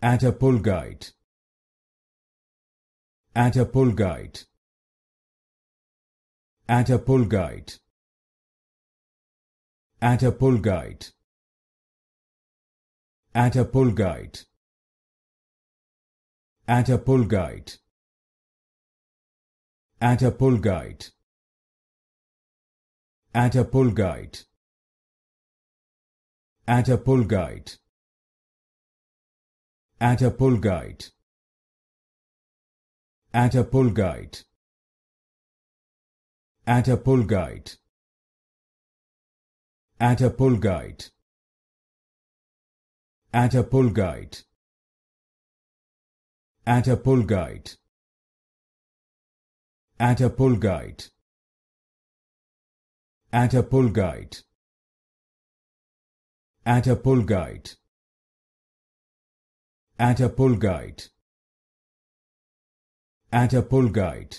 At a pull guide. At a pull guide. At a pull guide. At a pull guide. At a pull guide. At a pull guide. At a pull guide. At a pull guide. At a pull guide. At a pull guide. At a pull guide. At a pull guide. At a pull guide. At a pull guide. At a pull guide. At a pull guide. At a pull guide. At a pull guide. At a pull guide. At a pull guide.